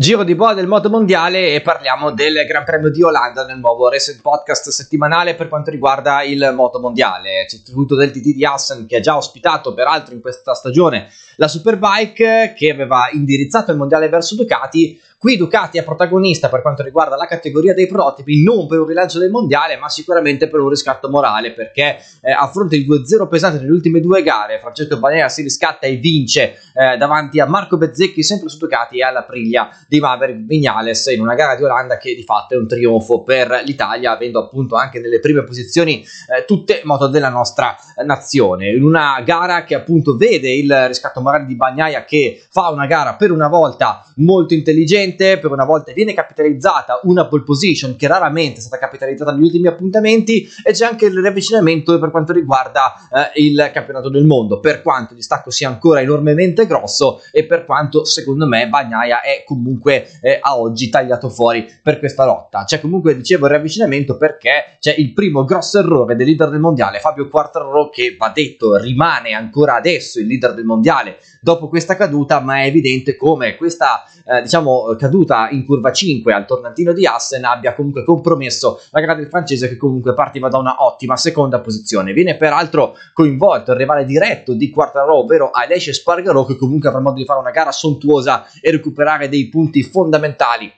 Giro di boa del moto mondiale e parliamo del Gran Premio di Olanda nel nuovo Racing Podcast settimanale per quanto riguarda il moto mondiale. C'è tutto del TT di Assen che ha già ospitato peraltro in questa stagione la Superbike che aveva indirizzato il mondiale verso Ducati, Qui Ducati è protagonista per quanto riguarda la categoria dei prototipi, non per un rilancio del mondiale, ma sicuramente per un riscatto morale, perché eh, a fronte di 2-0 pesante nelle ultime due gare, Francesco Banera si riscatta e vince eh, davanti a Marco Bezzecchi, sempre su Ducati, e alla priglia di Maverick Vignales in una gara di Olanda che di fatto è un trionfo per l'Italia, avendo appunto anche nelle prime posizioni eh, tutte moto della nostra nazione. In una gara che appunto vede il riscatto morale di Bagnaia che fa una gara per una volta molto intelligente finalmente per una volta viene capitalizzata una pole position che raramente è stata capitalizzata negli ultimi appuntamenti e c'è anche il riavvicinamento per quanto riguarda eh, il campionato del mondo, per quanto il distacco sia ancora enormemente grosso e per quanto secondo me Bagnaia è comunque eh, a oggi tagliato fuori per questa lotta. C'è comunque, dicevo, il riavvicinamento perché c'è il primo grosso errore del leader del mondiale, Fabio Quartararo, che va detto rimane ancora adesso il leader del mondiale dopo questa caduta, ma è evidente come questa eh, diciamo, caduta in curva 5 al tornantino di Assen abbia comunque compromesso la gara del francese che comunque partiva da una ottima seconda posizione. Viene peraltro coinvolto il rivale diretto di Quartararo, ovvero Alessia Spargarò, che comunque avrà modo di fare una gara sontuosa e recuperare dei punti fondamentali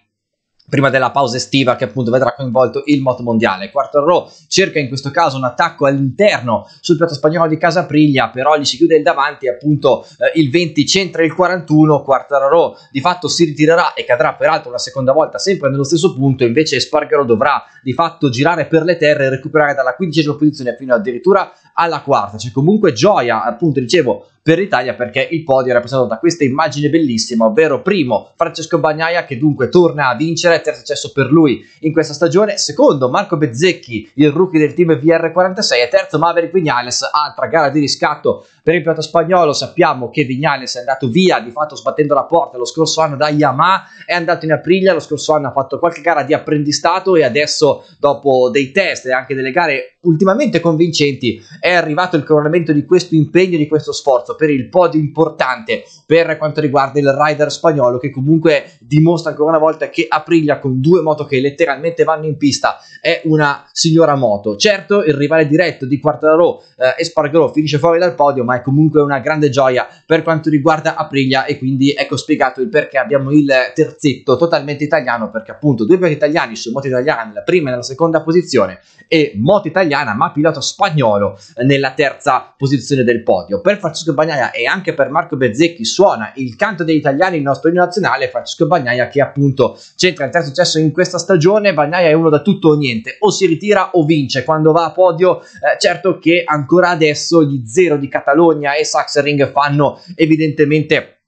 prima della pausa estiva che appunto vedrà coinvolto il moto mondiale. Quarto Row cerca in questo caso un attacco all'interno sul piatto spagnolo di Casapriglia, però gli si chiude il davanti appunto eh, il 20 centra il 41, Quarto Row di fatto si ritirerà e cadrà peraltro una seconda volta sempre nello stesso punto, invece Spargaro dovrà di fatto girare per le terre e recuperare dalla quindicesima posizione fino addirittura alla quarta. C'è comunque gioia appunto dicevo per l'Italia perché il podio è rappresentato da questa immagine bellissima, ovvero primo Francesco Bagnaia che dunque torna a vincere, terzo successo per lui in questa stagione, secondo Marco Bezzecchi, il rookie del team VR46 e terzo Maverick Vignales, altra gara di riscatto per il pilota spagnolo, sappiamo che Vignales è andato via di fatto sbattendo la porta lo scorso anno da Yamaha, è andato in Aprilia, lo scorso anno ha fatto qualche gara di apprendistato e adesso dopo dei test e anche delle gare ultimamente convincenti è arrivato il coronamento di questo impegno, di questo sforzo posto per il pod importante per quanto riguarda il rider spagnolo che comunque dimostra ancora una volta che Aprilia con due moto che letteralmente vanno in pista è una signora moto. Certo il rivale diretto di Quartararo eh, Espargaro finisce fuori dal podio ma è comunque una grande gioia per quanto riguarda Aprilia e quindi ecco spiegato il perché abbiamo il terzetto totalmente italiano perché appunto due piloti italiani su moto italiana nella prima e nella seconda posizione e moto italiana ma pilota spagnolo eh, nella terza posizione del podio. Per Francesco Bagnaia e anche per Marco Bezzecchi suona il canto degli italiani il nostro inno nazionale Francesco Bagnaia che appunto c'entra il terzo successo in questa stagione Bagnaia è uno da tutto o niente o si ritira o vince quando va a podio eh, certo che ancora adesso gli zero di Catalogna e Saxering fanno evidentemente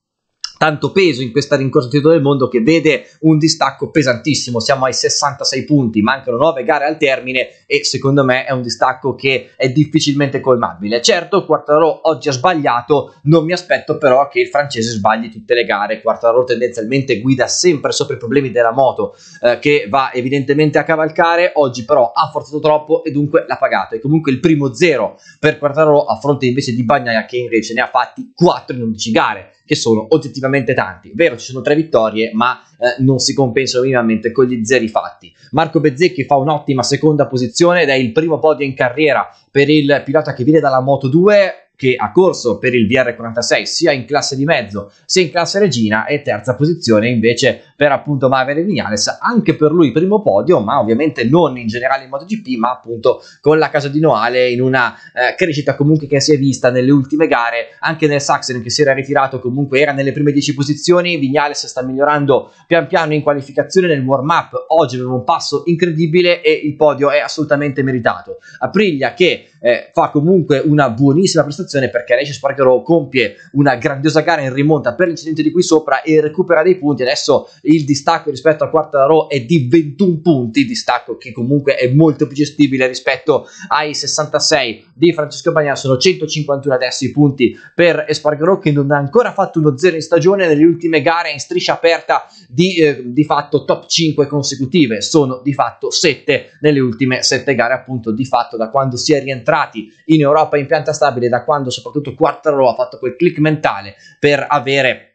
tanto peso in questa rincorsa del titolo del mondo che vede un distacco pesantissimo. Siamo ai 66 punti, mancano 9 gare al termine e secondo me è un distacco che è difficilmente colmabile. Certo, Quartararo oggi ha sbagliato, non mi aspetto però che il francese sbagli tutte le gare. Quartararo tendenzialmente guida sempre sopra i problemi della moto eh, che va evidentemente a cavalcare, oggi però ha forzato troppo e dunque l'ha pagato. È comunque il primo zero per Quartararo a fronte invece di Bagnaia che invece ne ha fatti 4 in 11 gare che sono oggettivamente tanti. Vero, ci sono tre vittorie, ma eh, non si compensano minimamente con gli zeri fatti. Marco Bezzecchi fa un'ottima seconda posizione ed è il primo podio in carriera per il pilota che viene dalla Moto 2 che ha corso per il VR46 sia in classe di mezzo sia in classe regina e terza posizione invece per appunto Maverick Vignales, anche per lui primo podio, ma ovviamente non in generale in MotoGP, ma appunto con la casa di Noale in una eh, crescita comunque che si è vista nelle ultime gare, anche nel Saxon che si era ritirato comunque era nelle prime 10 posizioni, Vignales sta migliorando pian piano in qualificazione nel warm up, oggi aveva un passo incredibile e il podio è assolutamente meritato. Aprilia che eh, fa comunque una buonissima prestazione perché Alessio Spargaro compie una grandiosa gara in rimonta per l'incidente di qui sopra e recupera dei punti, adesso il il distacco rispetto al quarto della Raw è di 21 punti, distacco che comunque è molto più gestibile rispetto ai 66 di Francesco Bagnan, sono 151 adesso i punti per Espargaro che non ha ancora fatto uno 0 in stagione nelle ultime gare in striscia aperta di, eh, di fatto top 5 consecutive, sono di fatto 7 nelle ultime 7 gare appunto di fatto da quando si è rientrati in Europa in pianta stabile, da quando soprattutto Quartararo ha fatto quel click mentale per avere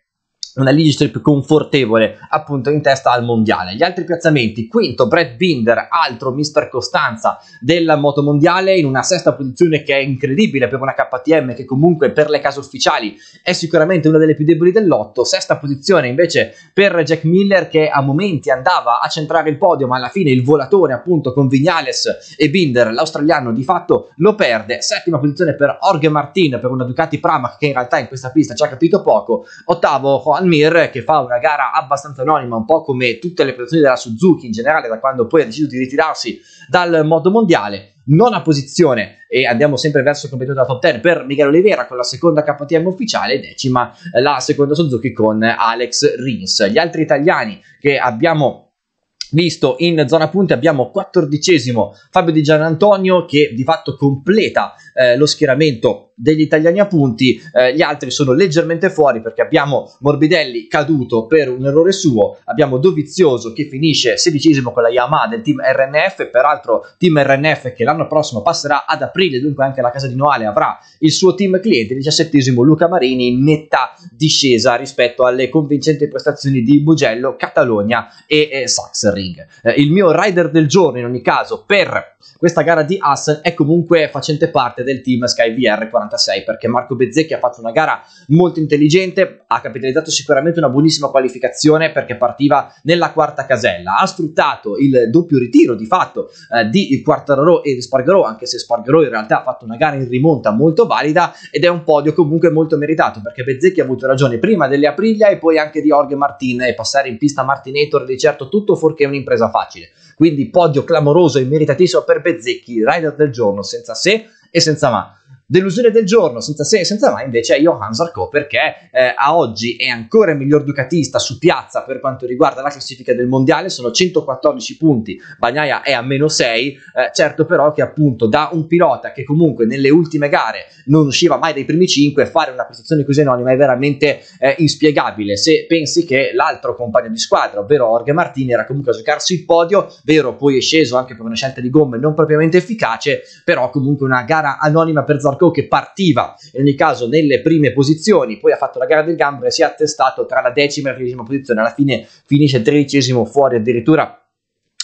una leadership confortevole appunto in testa al mondiale. Gli altri piazzamenti, quinto Brad Binder, altro mister Costanza del moto mondiale in una sesta posizione che è incredibile, abbiamo una KTM che comunque per le case ufficiali è sicuramente una delle più deboli dell'otto, sesta posizione invece per Jack Miller che a momenti andava a centrare il podio ma alla fine il volatore appunto con Vignales e Binder, l'australiano di fatto lo perde, settima posizione per Jorge Martin per una Ducati Pramac che in realtà in questa pista ci ha capito poco, ottavo Juan Mir che fa una gara abbastanza anonima, un po' come tutte le prestazioni della Suzuki in generale, da quando poi ha deciso di ritirarsi dal modo mondiale. Non Nona posizione e andiamo sempre verso il competitor top 10 per Miguel Oliveira con la seconda KTM ufficiale, decima eh, la seconda Suzuki con Alex Rins. Gli altri italiani che abbiamo visto in zona punte abbiamo quattordicesimo Fabio Di Gianantonio che di fatto completa eh, lo schieramento degli italiani a punti, eh, gli altri sono leggermente fuori perché abbiamo Morbidelli caduto per un errore suo, abbiamo Dovizioso che finisce sedicesimo con la Yamaha del team RNF, peraltro team RNF che l'anno prossimo passerà ad aprile, dunque anche la casa di Noale avrà il suo team cliente, diciassettesimo Luca Marini in netta discesa rispetto alle convincenti prestazioni di Bugello, Catalogna e, e eh, Sachsenring. Eh, il mio rider del giorno in ogni caso per questa gara di Assen è comunque facente parte del team Sky VR 46 perché Marco Bezzecchi ha fatto una gara molto intelligente, ha capitalizzato sicuramente una buonissima qualificazione perché partiva nella quarta casella, ha sfruttato il doppio ritiro di fatto eh, di Quartararo e di Spargarò, anche se Spargarò in realtà ha fatto una gara in rimonta molto valida ed è un podio comunque molto meritato perché Bezzecchi ha avuto ragione prima delle Aprilia e poi anche di Jorge Martin e passare in pista Martinator di certo tutto fuorché un'impresa facile. Quindi podio clamoroso e meritatissimo per Bezzecchi, rider del giorno, senza se e senza ma. Delusione del giorno, senza se e senza mai, invece è Johan Zarco perché eh, a oggi è ancora il miglior ducatista su piazza per quanto riguarda la classifica del mondiale, sono 114 punti, Bagnaia è a meno 6, eh, certo però che appunto da un pilota che comunque nelle ultime gare non usciva mai dai primi 5, fare una prestazione così anonima è veramente eh, inspiegabile, se pensi che l'altro compagno di squadra, ovvero Jorge Martini, era comunque a giocarsi il podio, vero poi è sceso anche per una scelta di gomme non propriamente efficace, però comunque una gara anonima per Zarco Falcao che partiva in ogni caso nelle prime posizioni, poi ha fatto la gara del Gambra e si è attestato tra la decima e la tredicesima posizione, alla fine finisce tredicesimo fuori addirittura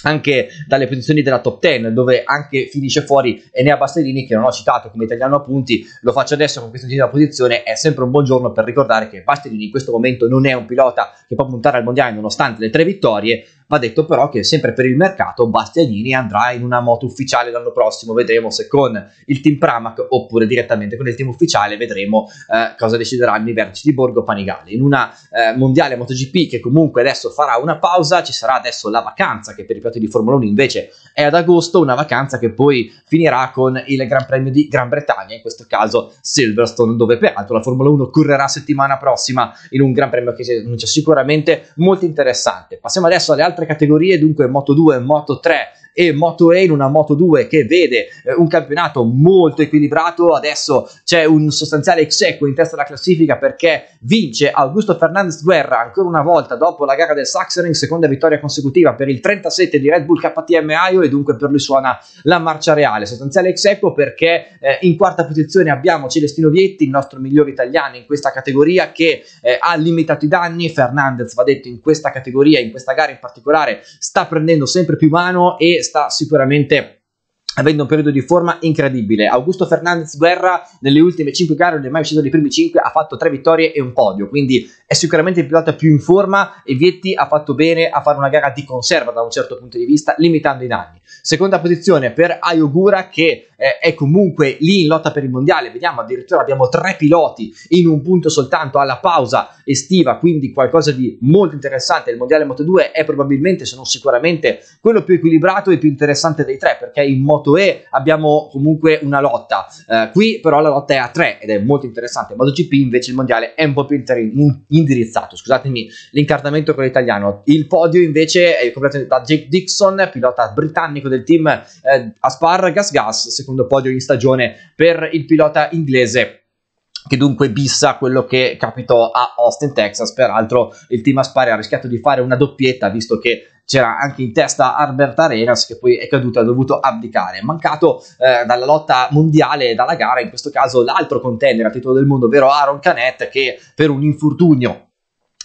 anche dalle posizioni della top 10 dove anche finisce fuori Enea Bastellini che non ho citato come italiano a punti lo faccio adesso con questa ultima posizione è sempre un buongiorno per ricordare che Bastellini in questo momento non è un pilota che può puntare al mondiale nonostante le tre vittorie Va detto però che sempre per il mercato Bastianini andrà in una moto ufficiale l'anno prossimo, vedremo se con il team Pramac oppure direttamente con il team ufficiale, vedremo eh, cosa decideranno i vertici di Borgo Panigale. In una eh, mondiale MotoGP che comunque adesso farà una pausa, ci sarà adesso la vacanza che per i piloti di Formula 1 invece è ad agosto, una vacanza che poi finirà con il Gran Premio di Gran Bretagna, in questo caso Silverstone, dove peraltro la Formula 1 correrà settimana prossima in un Gran Premio che si annuncia sicuramente molto interessante. Passiamo adesso alle altre altre categorie, dunque Moto 2, Moto 3 e Moto Rain, una Moto 2 che vede eh, un campionato molto equilibrato. Adesso c'è un sostanziale exequo in testa alla classifica perché vince Augusto Fernandez Guerra ancora una volta dopo la gara del Saxering, seconda vittoria consecutiva per il 37 di Red Bull KTM Aio e dunque per lui suona la marcia reale. Sostanziale exequo perché eh, in quarta posizione abbiamo Celestino Vietti, il nostro migliore italiano in questa categoria che eh, ha limitato i danni. Fernandez va detto in questa categoria, in questa gara in particolare, sta prendendo sempre più mano e sta sicuramente avendo un periodo di forma incredibile. Augusto Fernandez Guerra nelle ultime 5 gare non è mai uscito dai primi 5, ha fatto 3 vittorie e un podio, quindi è sicuramente il pilota più in forma e Vietti ha fatto bene a fare una gara di conserva da un certo punto di vista, limitando i danni. Seconda posizione per Ayogura che eh, è comunque lì in lotta per il mondiale. Vediamo addirittura abbiamo tre piloti in un punto soltanto alla pausa estiva, quindi qualcosa di molto interessante. Il mondiale Moto 2 è probabilmente, se non sicuramente, quello più equilibrato e più interessante dei tre, perché in Moto E abbiamo comunque una lotta. Eh, qui però la lotta è a tre ed è molto interessante. In Moto GP invece il mondiale è un po' più indirizzato. Scusatemi l'incartamento con l'italiano. Il podio invece è completato da Jake Dixon, pilota britannico del team eh, Aspar Gas Gas, secondo secondo podio in stagione per il pilota inglese che dunque bissa quello che capitò a Austin, Texas. Peraltro il team Aspari ha rischiato di fare una doppietta, visto che c'era anche in testa Albert Arenas che poi è caduto e ha dovuto abdicare. Mancato eh, dalla lotta mondiale e dalla gara, in questo caso l'altro contender a titolo del mondo, ovvero Aaron Canet, che per un infortunio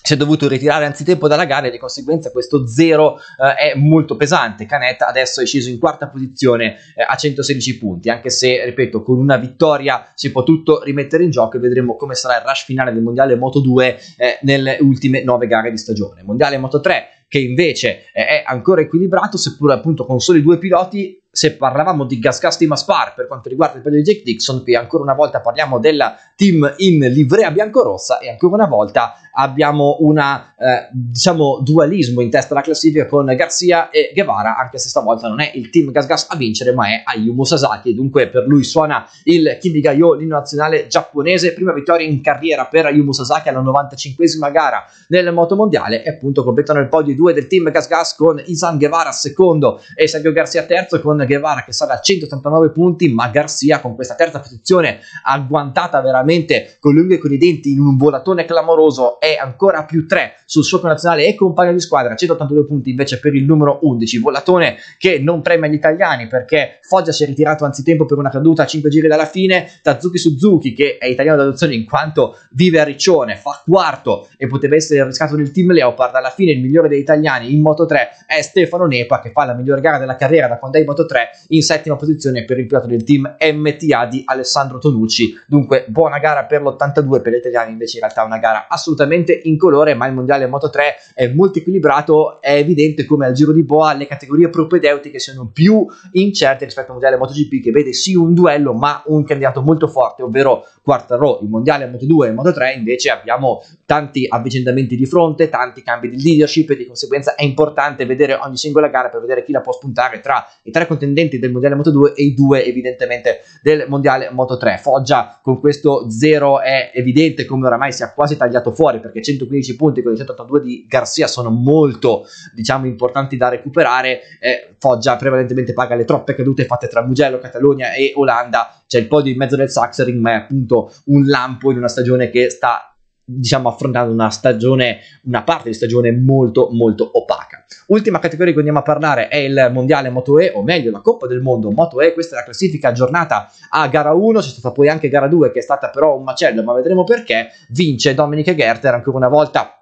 si è dovuto ritirare anzitempo dalla gara e di conseguenza questo zero eh, è molto pesante. Canet adesso è sceso in quarta posizione eh, a 116 punti, anche se, ripeto, con una vittoria si può tutto rimettere in gioco e vedremo come sarà il rush finale del Mondiale Moto 2 eh, nelle ultime nove gare di stagione. Mondiale Moto 3 che invece eh, è ancora equilibrato, seppur appunto con soli due piloti, se parlavamo di Gas Gas Team Aspar per quanto riguarda il periodo di Jake Dixon, qui ancora una volta parliamo della team in livrea biancorossa e ancora una volta abbiamo un eh, diciamo dualismo in testa alla classifica con Garzia e Guevara, anche se stavolta non è il team Gas Gas a vincere ma è Ayumu Sasaki, dunque per lui suona il Kimigayo, l'inno nazionale giapponese, prima vittoria in carriera per Ayumu Sasaki alla 95esima gara nel moto mondiale e appunto completano il podio 2 del team Gas Gas con Isan Guevara secondo e Sergio Garzia terzo con con Guevara che sale a 189 punti, ma Garcia con questa terza posizione agguantata veramente con le unghie e con i denti in un volatone clamoroso è ancora più 3 sul suo nazionale e compagno di squadra, 182 punti invece per il numero 11, volatone che non premia gli italiani perché Foggia si è ritirato anzitempo per una caduta a 5 giri dalla fine, Tazuki Suzuki che è italiano d'adozione in quanto vive a Riccione, fa quarto e poteva essere riscato nel team Leopard, alla fine il migliore degli italiani in Moto 3 è Stefano Nepa che fa la migliore gara della carriera da quando è in Moto 103 in settima posizione per il pilota del team MTA di Alessandro Tonucci. Dunque buona gara per l'82 per gli italiani, invece in realtà una gara assolutamente in colore, ma il mondiale Moto 3 è molto equilibrato, è evidente come al Giro di Boa le categorie propedeutiche siano più incerte rispetto al mondiale MotoGP che vede sì un duello, ma un candidato molto forte, ovvero Quartaro, il mondiale Moto2 e Moto3 invece abbiamo tanti avvicendamenti di fronte, tanti cambi di leadership e di conseguenza è importante vedere ogni singola gara per vedere chi la può spuntare tra i tre contatti contendenti del mondiale Moto 2 e i due evidentemente del mondiale Moto 3. Foggia con questo 0 è evidente come oramai sia quasi tagliato fuori perché 115 punti con i 182 di Garcia sono molto diciamo importanti da recuperare. Eh, Foggia prevalentemente paga le troppe cadute fatte tra Mugello, Catalogna e Olanda. C'è il podio in mezzo del Saxering ma è appunto un lampo in una stagione che sta diciamo affrontando una stagione, una parte di stagione molto molto opaca. Ultima categoria che andiamo a parlare è il mondiale Moto E, o meglio la Coppa del Mondo Moto E, questa è la classifica aggiornata a gara 1, c'è stata poi anche gara 2 che è stata però un macello, ma vedremo perché, vince Dominic Gerter ancora una volta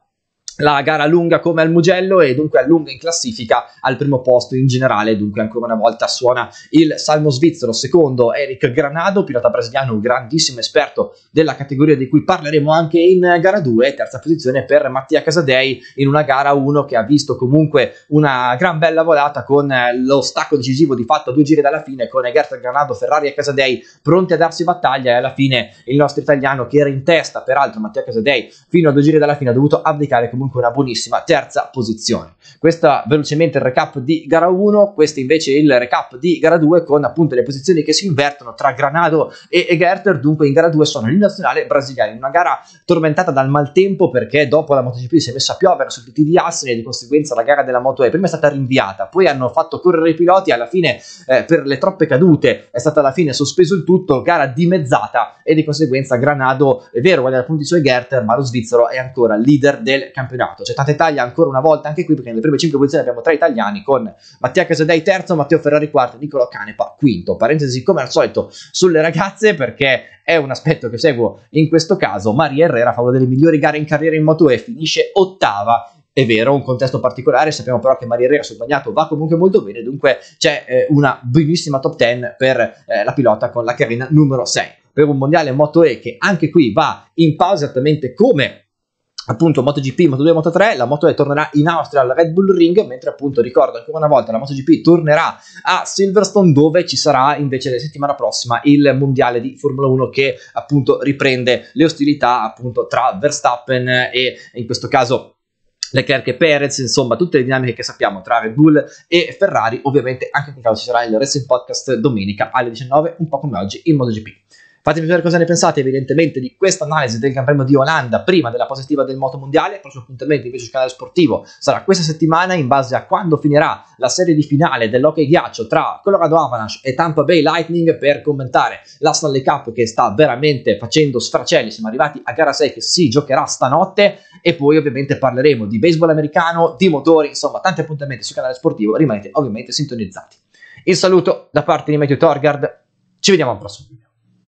la gara lunga come al Mugello e dunque allunga in classifica al primo posto in generale dunque ancora una volta suona il Salmo svizzero secondo Eric Granado pilota brasiliano un grandissimo esperto della categoria di cui parleremo anche in gara 2 terza posizione per Mattia Casadei in una gara 1 che ha visto comunque una gran bella volata con lo stacco decisivo di fatto a due giri dalla fine con Gerta Granado Ferrari e Casadei pronti a darsi battaglia e alla fine il nostro italiano che era in testa peraltro Mattia Casadei fino a due giri dalla fine ha dovuto abdicare comunque comunque una buonissima terza posizione. Questo velocemente il recap di gara 1, questo invece il recap di gara 2 con appunto le posizioni che si invertono tra Granado e, Gerter, dunque in gara 2 sono il nazionale brasiliano, in una gara tormentata dal maltempo perché dopo la MotoGP si è messa a piovere sul PT di Assen e di conseguenza la gara della Moto E prima è stata rinviata, poi hanno fatto correre i piloti, alla fine eh, per le troppe cadute è stata alla fine sospeso il tutto, gara dimezzata e di conseguenza Granado è vero appunto i su Gerter ma lo svizzero è ancora leader del campionato campionato. C'è cioè, tanta Italia ancora una volta anche qui perché nelle prime 5 posizioni abbiamo tre italiani con Mattia Casadei terzo, Matteo Ferrari quarto, Nicola Canepa quinto. Parentesi come al solito sulle ragazze perché è un aspetto che seguo in questo caso. Maria Herrera fa una delle migliori gare in carriera in moto e finisce ottava è vero, un contesto particolare, sappiamo però che Maria Herrera sul bagnato va comunque molto bene, dunque c'è eh, una bellissima top 10 per eh, la pilota con la carina numero 6 per un mondiale Moto E che anche qui va in pausa esattamente come appunto MotoGP, Moto2, e Moto3, la Moto2 tornerà in Austria al Red Bull Ring, mentre appunto ricordo ancora una volta la MotoGP tornerà a Silverstone dove ci sarà invece la settimana prossima il mondiale di Formula 1 che appunto riprende le ostilità appunto tra Verstappen e in questo caso Leclerc e Perez, insomma, tutte le dinamiche che sappiamo tra Red Bull e Ferrari. Ovviamente, anche in caso ci sarà il Racing Podcast domenica alle 19, un po' come oggi in MotoGP. Fatemi sapere cosa ne pensate evidentemente di questa analisi del campionato di Olanda prima della positiva del moto mondiale. Il prossimo appuntamento invece sul canale sportivo sarà questa settimana in base a quando finirà la serie di finale dell'Hockey Ghiaccio tra Colorado Avalanche e Tampa Bay Lightning per commentare la Stanley Cup che sta veramente facendo sfracelli. Siamo arrivati a gara 6 che si giocherà stanotte e poi ovviamente parleremo di baseball americano, di motori, insomma tanti appuntamenti sul canale sportivo. Rimanete ovviamente sintonizzati. Il saluto da parte di Matthew Torgard. Ci vediamo al prossimo video.